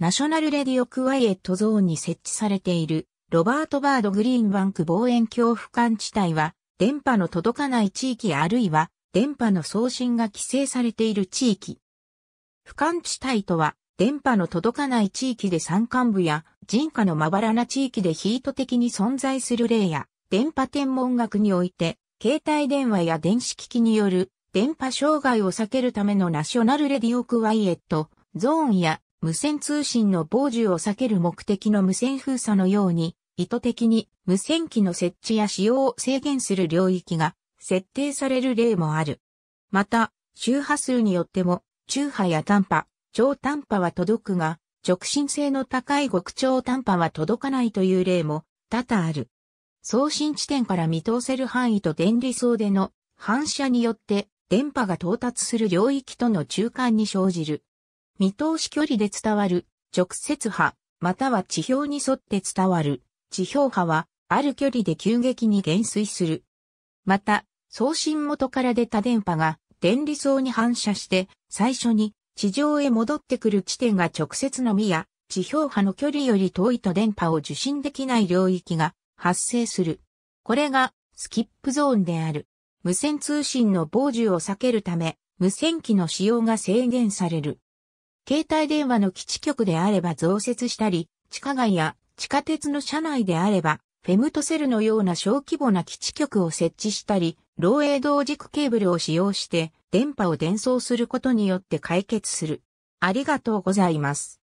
ナショナルレディオクワイエットゾーンに設置されているロバート・バード・グリーンバンク望遠鏡俯瞰地帯は電波の届かない地域あるいは電波の送信が規制されている地域。俯瞰地帯とは電波の届かない地域で山間部や人家のまばらな地域でヒート的に存在する例や電波天文学において携帯電話や電子機器による電波障害を避けるためのナショナルレディオクワイエットゾーンや無線通信の傍受を避ける目的の無線封鎖のように、意図的に無線機の設置や使用を制限する領域が設定される例もある。また、周波数によっても、中波や短波、超短波は届くが、直進性の高い極超短波は届かないという例も多々ある。送信地点から見通せる範囲と電離層での反射によって電波が到達する領域との中間に生じる見通し距離で伝わる直接波、または地表に沿って伝わる地表波はある距離で急激に減衰する。また、送信元から出た電波が電離層に反射して最初に地上へ戻ってくる地点が直接のみや地表波の距離より遠いと電波を受信できない領域が発生する。これがスキップゾーンである。無線通信の傍受を避けるため、無線機の使用が制限される。携帯電話の基地局であれば増設したり、地下街や地下鉄の車内であれば、フェムトセルのような小規模な基地局を設置したり、漏洩同軸ケーブルを使用して電波を伝送することによって解決する。ありがとうございます。